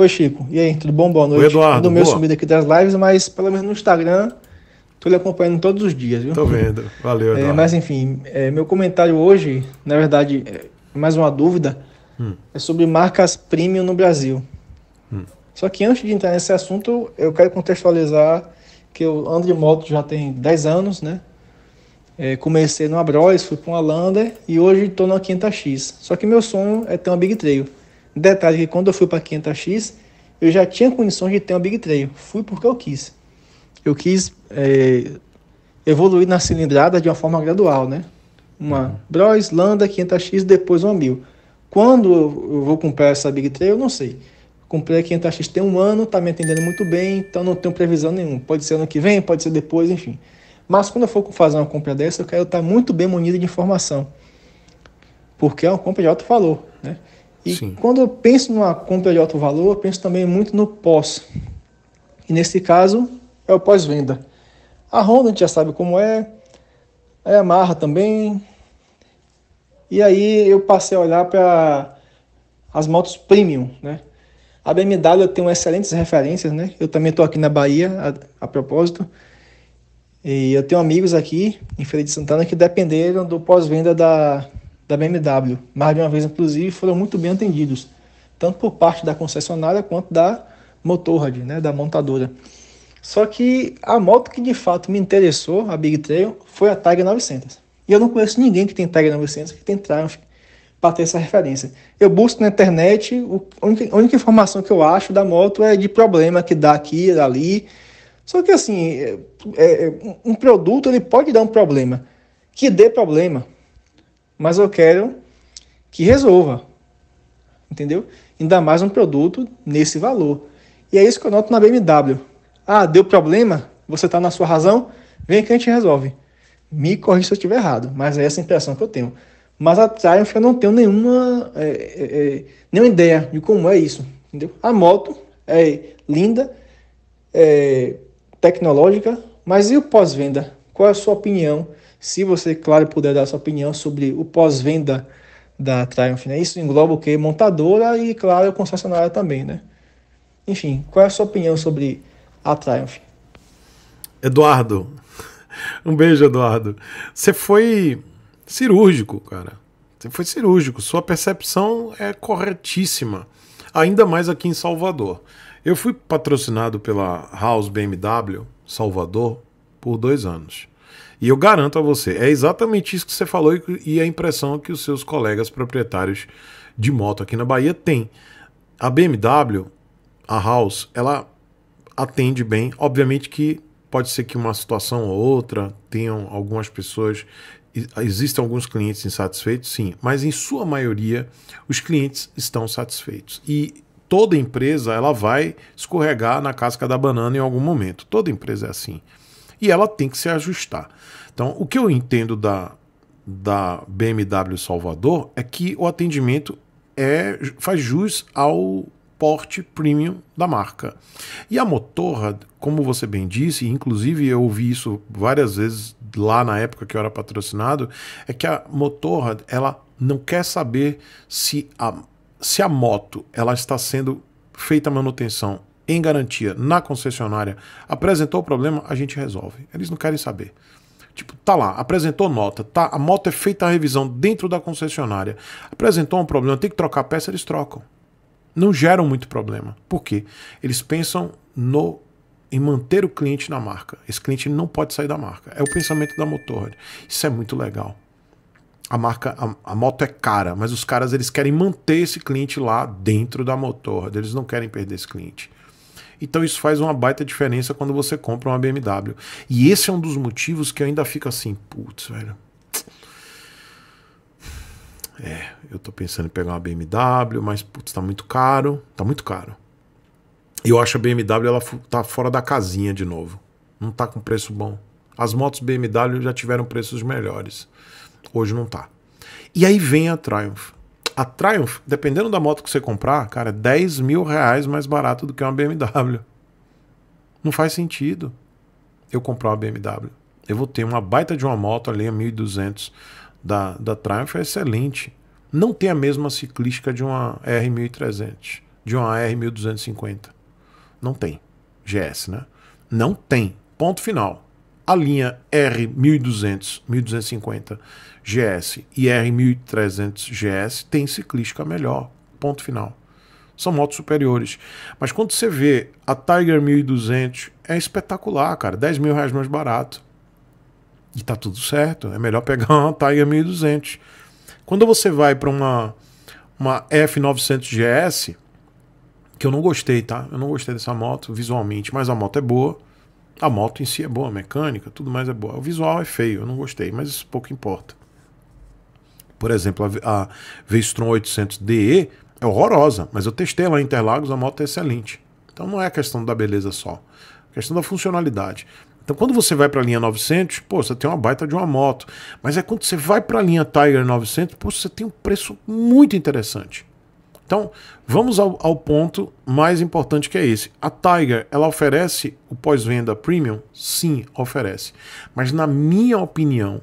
Oi, Chico. E aí, tudo bom? Boa noite. Oi, Eduardo. Do meu subido aqui das lives, mas pelo menos no Instagram, tô lhe acompanhando todos os dias, viu? Tô vendo. Valeu, é, Eduardo. É, mas enfim, é, meu comentário hoje, na verdade, é mais uma dúvida, hum. é sobre marcas premium no Brasil. Hum. Só que antes de entrar nesse assunto, eu quero contextualizar que eu ando de moto já tem 10 anos, né? É, comecei numa Bros, fui para uma Lander e hoje estou na 500X. Só que meu sonho é ter uma Big Trail. Detalhe que quando eu fui para 500X, eu já tinha condições de ter uma Big Trail. Fui porque eu quis. Eu quis é, evoluir na cilindrada de uma forma gradual, né? Uma uhum. Bros, Landa, 500X, depois uma 1000. Quando eu vou comprar essa Big Trail, eu não sei. Comprei a 500X tem um ano, tá me atendendo muito bem, então não tenho previsão nenhuma. Pode ser ano que vem, pode ser depois, enfim. Mas quando eu for fazer uma compra dessa, eu quero estar muito bem munido de informação. Porque é uma compra de alto valor, né? E Sim. quando eu penso numa compra de alto valor, eu penso também muito no pós. E nesse caso, é o pós-venda. A Honda a gente já sabe como é, é a Yamaha também. E aí eu passei a olhar para as motos premium, né? A BMW tem excelentes referências, né? Eu também estou aqui na Bahia, a, a, propósito. E eu tenho amigos aqui em Feira de Santana que dependeram do pós-venda da da BMW. Mais de uma vez, inclusive, foram muito bem atendidos, tanto por parte da concessionária quanto da Motorrad, né, da montadora. Só que a moto que de fato me interessou, a Big Trail, foi a Tiger 900. E eu não conheço ninguém que tem Tiger 900, que tem Triumph, para ter essa referência. Eu busco na internet, o, a, única, a, única, informação que eu acho da moto é de problema que dá aqui, ali. Só que assim, é, é, um produto ele pode dar um problema, que dê problema, mas eu quero que resolva. Entendeu? Ainda mais um produto nesse valor. E é isso que eu noto na BMW. Ah, deu problema? Você está na sua razão? Vem que a gente resolve. Me corrija se eu estiver errado, mas é essa impressão que eu tenho. Mas a Triumph eu não tenho nenhuma, é, é, é, nenhuma ideia de como é isso. Entendeu? A moto é linda, é tecnológica, mas e o pós-venda? Qual é a sua opinião? Se você, claro, puder dar sua opinião sobre o pós-venda da Triumph, né? Isso engloba o que? Montadora e, claro, concessionária também, né? Enfim, qual é a sua opinião sobre a Triumph? Eduardo, um beijo, Eduardo. Você foi cirúrgico, cara. Você foi cirúrgico. Sua percepção é corretíssima. Ainda mais aqui em Salvador. Eu fui patrocinado pela House BMW Salvador por dois anos. E eu garanto a você, é exatamente isso que você falou e a impressão que os seus colegas proprietários de moto aqui na Bahia têm. A BMW, a House, ela atende bem. Obviamente que pode ser que uma situação ou outra tenham algumas pessoas ah, existem alguns clientes insatisfeitos, sim, mas em sua maioria os clientes estão satisfeitos. E toda empresa ela vai escorregar na casca da banana em algum momento. Toda empresa é assim e ela tem que se ajustar. Então, o que eu entendo da, da BMW Salvador é que o atendimento é faz jus ao porte premium da marca. E a Motorra, como você bem disse, inclusive eu ouvi isso várias vezes lá na época que eu era patrocinado, é que a Motorra, ela não quer saber se a, se a moto ela está sendo feita manutenção em garantia na concessionária, apresentou o problema, a gente resolve. Eles não querem saber. Tipo, tá lá, apresentou nota, tá, a moto é feita a revisão dentro da concessionária, apresentou um problema, tem que trocar a peça, eles trocam. Não geram muito problema. Por quê? Eles pensam no em manter o cliente na marca. Esse cliente não pode sair da marca. É o pensamento da Motorhead. Isso é muito legal. A marca, a, a moto é cara, mas os caras eles querem manter esse cliente lá dentro da Motorhead. Eles não querem perder esse cliente. Então isso faz uma baita diferença quando você compra uma BMW. E esse é um dos motivos que eu ainda fico assim, putz, velho. É, eu tô pensando em pegar uma BMW, mas putz, tá muito caro, tá muito caro. Eu acho a BMW ela tá fora da casinha de novo. Não tá com preço bom. As motos BMW já tiveram preços melhores. Hoje não tá. E aí vem a Triumph. A Triumph, dependendo da moto que você comprar, cara, é 10 mil reais mais barato do que uma BMW. Não faz sentido eu comprar uma BMW. Eu vou ter uma baita de uma moto ali, a 1200 da, da Triumph, é excelente. Não tem a mesma ciclística de uma R1300, de uma R1250. Não tem. GS, né? Não tem. Ponto final a linha R1200, 1250 GS e R1300 GS tem ciclística melhor. Ponto final. São motos superiores. Mas quando você vê a Tiger 1200, é espetacular, cara. 10 mil reais mais barato. E tá tudo certo. É melhor pegar uma Tiger 1200. Quando você vai para uma, uma F900 GS, que eu não gostei, tá? Eu não gostei dessa moto visualmente, mas a moto é boa a moto em si é boa, a mecânica, tudo mais é boa. O visual é feio, eu não gostei, mas isso pouco importa. Por exemplo, a, a Vestron 800DE é horrorosa, mas eu testei lá em Interlagos, a moto é excelente. Então não é questão da beleza só, é questão da funcionalidade. Então quando você vai para a linha 900, pô, você tem uma baita de uma moto. Mas é quando você vai para a linha Tiger 900, pô, você tem um preço muito interessante. Então, vamos ao, ao, ponto mais importante que é esse. A Tiger, ela oferece o pós-venda premium? Sim, oferece. Mas na minha opinião,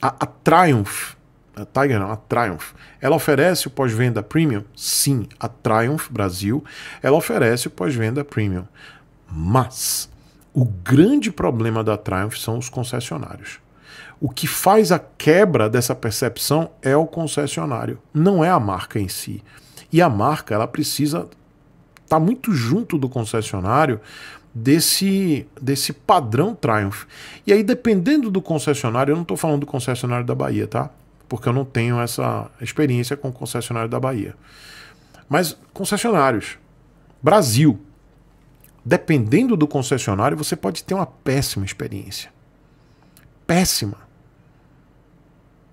a, a Triumph, a Tiger não, a Triumph, ela oferece o pós-venda premium? Sim, a Triumph Brasil, ela oferece o pós-venda premium. Mas o grande problema da Triumph são os concessionários. O que faz a quebra dessa percepção é o concessionário, não é a marca em si. E a marca ela precisa estar tá muito junto do concessionário desse, desse padrão Triumph. E aí, dependendo do concessionário, eu não estou falando do concessionário da Bahia, tá? Porque eu não tenho essa experiência com o concessionário da Bahia. Mas concessionários. Brasil. Dependendo do concessionário, você pode ter uma péssima experiência. Péssima.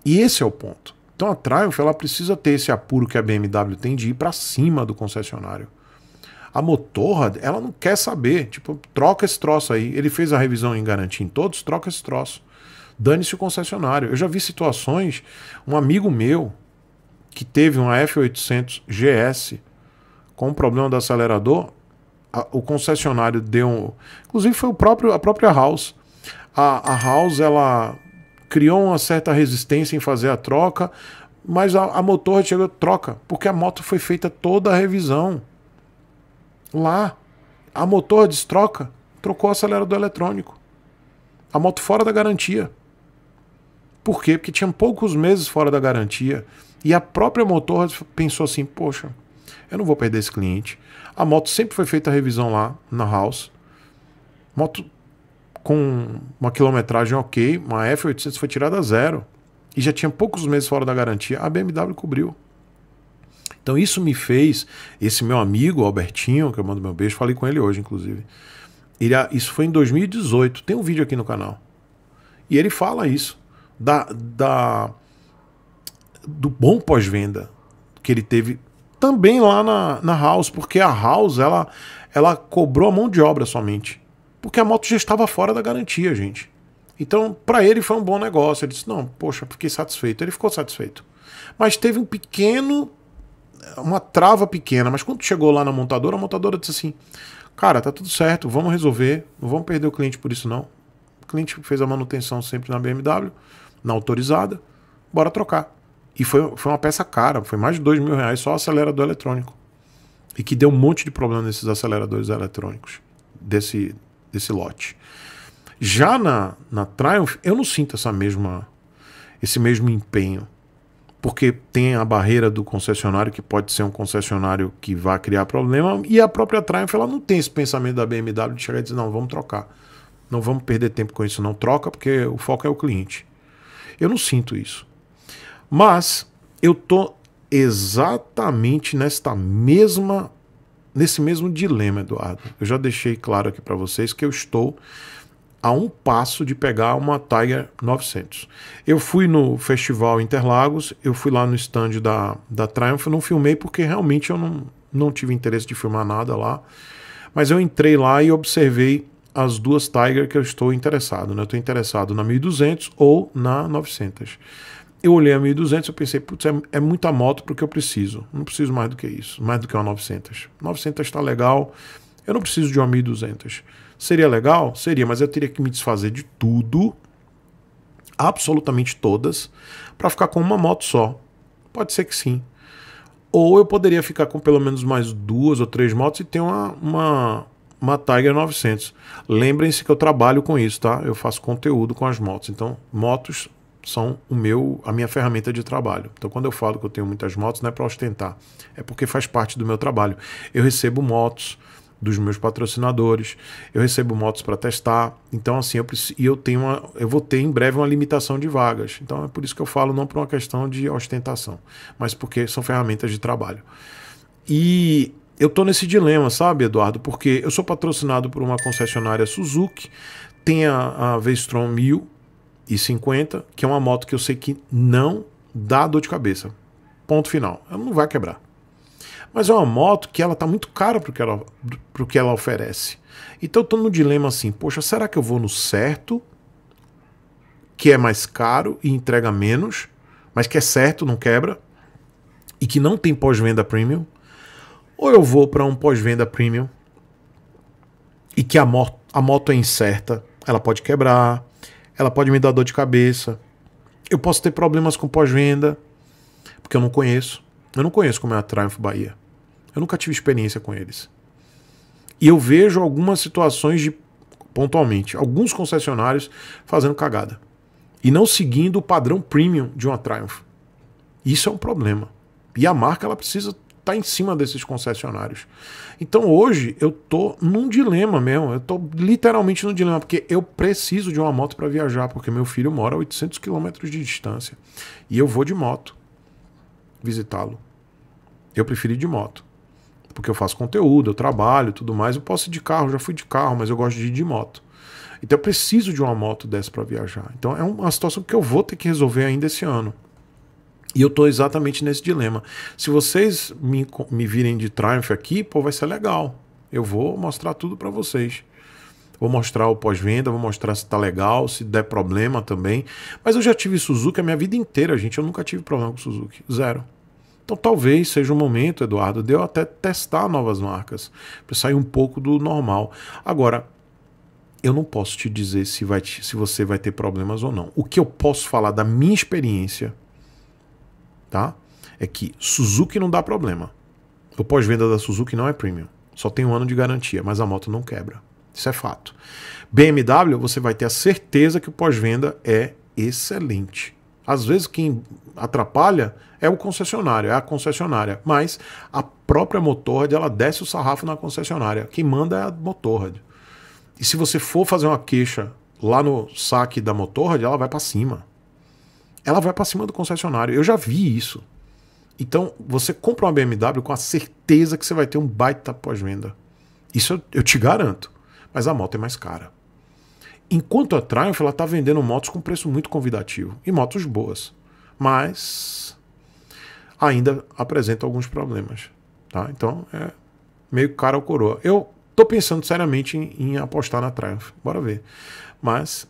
E esse é o ponto. Então a Triumph ela precisa ter esse apuro que a BMW tem de ir para cima do concessionário. A motorra ela não quer saber, tipo, troca esse troço aí. Ele fez a revisão em garantia em todos, troca esse troço. Dane-se o concessionário. Eu já vi situações, um amigo meu que teve uma F800 GS com um problema do acelerador, a, o concessionário deu, um, inclusive foi o próprio a própria House. A, a House ela criou uma certa resistência em fazer a troca, mas a, a motor chegou troca, porque a moto foi feita toda a revisão. Lá, a motor destroca, trocou o acelerador eletrônico. A moto fora da garantia. Por quê? Porque tinha poucos meses fora da garantia e a própria motor pensou assim: poxa, eu não vou perder esse cliente. A moto sempre foi feita a revisão lá na house. Moto com uma quilometragem ok, uma F800 foi tirada a zero e já tinha poucos meses fora da garantia, a BMW cobriu. Então isso me fez, esse meu amigo Albertinho, que eu mando meu beijo, falei com ele hoje, inclusive. Ele, ah, isso foi em 2018, tem um vídeo aqui no canal. E ele fala isso, da, da do bom pós-venda que ele teve também lá na, na House, porque a House ela, ela cobrou a mão de obra somente porque a moto já estava fora da garantia, gente. Então, para ele foi um bom negócio. Ele disse: "Não, poxa, fiquei satisfeito". Ele ficou satisfeito. Mas teve um pequeno uma trava pequena, mas quando chegou lá na montadora, a montadora disse assim: "Cara, tá tudo certo, vamos resolver, não vamos perder o cliente por isso não". O cliente fez a manutenção sempre na BMW, na autorizada. Bora trocar. E foi, foi uma peça cara, foi mais de dois mil reais só o acelerador eletrônico. E que deu um monte de problema nesses aceleradores eletrônicos. Desse, desse lote. Já na, na Triumph, eu não sinto essa mesma, esse mesmo empenho. Porque tem a barreira do concessionário, que pode ser um concessionário que vai criar problema, e a própria Triumph ela não tem esse pensamento da BMW de chegar e dizer: não, vamos trocar. Não vamos perder tempo com isso, não troca, porque o foco é o cliente. Eu não sinto isso. Mas eu tô exatamente nesta mesma nesse mesmo dilema, Eduardo. Eu já deixei claro aqui para vocês que eu estou a um passo de pegar uma Tiger 900. Eu fui no Festival Interlagos, eu fui lá no stand da, da Triumph, não filmei porque realmente eu não, não tive interesse de filmar nada lá. Mas eu entrei lá e observei as duas Tiger que eu estou interessado. Né? Eu estou interessado na 1200 ou na 900 eu olhei a 1.200 eu pensei, putz, é, é muita moto para o que eu preciso. Não preciso mais do que isso, mais do que uma 900. 900 está legal, eu não preciso de uma 1.200. Seria legal? Seria, mas eu teria que me desfazer de tudo, absolutamente todas, para ficar com uma moto só. Pode ser que sim. Ou eu poderia ficar com pelo menos mais duas ou três motos e ter uma, uma, uma Tiger 900. Lembrem-se que eu trabalho com isso, tá? Eu faço conteúdo com as motos. Então, motos são o meu, a minha ferramenta de trabalho. Então, quando eu falo que eu tenho muitas motos, não é para ostentar, é porque faz parte do meu trabalho. Eu recebo motos dos meus patrocinadores, eu recebo motos para testar. Então, assim, eu preciso, e eu tenho uma, eu vou ter em breve uma limitação de vagas. Então, é por isso que eu falo não por uma questão de ostentação, mas porque são ferramentas de trabalho. E eu tô nesse dilema, sabe, Eduardo? Porque eu sou patrocinado por uma concessionária Suzuki, tem a, a v 1000, 150, que é uma moto que eu sei que não dá dor de cabeça. Ponto final. Ela não vai quebrar. Mas é uma moto que ela tá muito cara para o que, ela, que ela oferece. Então eu tô no dilema assim, poxa, será que eu vou no certo, que é mais caro e entrega menos, mas que é certo, não quebra, e que não tem pós-venda premium? Ou eu vou para um pós-venda premium e que a moto, a moto é incerta, ela pode quebrar, ela pode me dar dor de cabeça. Eu posso ter problemas com pós-venda, porque eu não conheço. Eu não conheço como é a Triumph Bahia. Eu nunca tive experiência com eles. E eu vejo algumas situações de pontualmente, alguns concessionários fazendo cagada e não seguindo o padrão premium de uma Triumph. Isso é um problema. E a marca ela precisa está em cima desses concessionários. Então hoje eu tô num dilema mesmo, eu tô literalmente num dilema, porque eu preciso de uma moto para viajar, porque meu filho mora a 800 quilômetros de distância e eu vou de moto visitá-lo. Eu preferi de moto, porque eu faço conteúdo, eu trabalho, tudo mais, eu posso ir de carro, já fui de carro, mas eu gosto de ir de moto. Então eu preciso de uma moto dessa para viajar. Então é uma situação que eu vou ter que resolver ainda esse ano. E eu estou exatamente nesse dilema. Se vocês me, me virem de Triumph aqui, pô, vai ser legal. Eu vou mostrar tudo para vocês. Vou mostrar o pós-venda, vou mostrar se tá legal, se der problema também. Mas eu já tive Suzuki a minha vida inteira, gente. Eu nunca tive problema com Suzuki. Zero. Então talvez seja o momento, Eduardo, de eu até testar novas marcas, para sair um pouco do normal. Agora, eu não posso te dizer se, vai te, se você vai ter problemas ou não. O que eu posso falar da minha experiência tá? É que Suzuki não dá problema. O pós-venda da Suzuki não é premium. Só tem um ano de garantia, mas a moto não quebra. Isso é fato. BMW, você vai ter a certeza que o pós-venda é excelente. Às vezes quem atrapalha é o concessionário, é a concessionária, mas a própria Motorrad, ela desce o sarrafo na concessionária. Quem manda é a Motorrad. E se você for fazer uma queixa lá no saque da Motorrad, ela vai para cima ela vai para cima do concessionário. Eu já vi isso. Então, você compra uma BMW com a certeza que você vai ter um baita pós-venda. Isso eu, eu te garanto. Mas a moto é mais cara. Enquanto a Triumph ela está vendendo motos com preço muito convidativo e motos boas, mas ainda apresenta alguns problemas, tá? Então é meio cara ou coroa. Eu tô pensando seriamente em, em apostar na Triumph, bora ver. Mas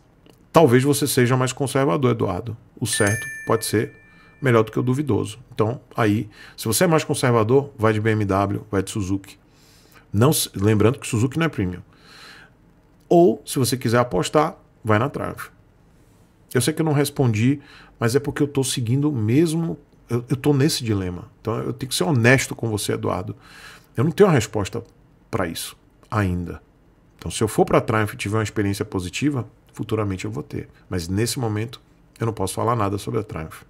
Talvez você seja mais conservador, Eduardo. O certo pode ser melhor do que o duvidoso. Então, aí, se você é mais conservador, vai de BMW, vai de Suzuki. Não, lembrando que Suzuki não é premium. Ou, se você quiser apostar, vai na Triumph. Eu sei que eu não respondi, mas é porque eu estou seguindo o mesmo. Eu estou nesse dilema. Então, eu tenho que ser honesto com você, Eduardo. Eu não tenho uma resposta para isso ainda. Então, se eu for para a Triumph e tiver uma experiência positiva, futuramente eu vou ter. Mas nesse momento eu não posso falar nada sobre a Triumph.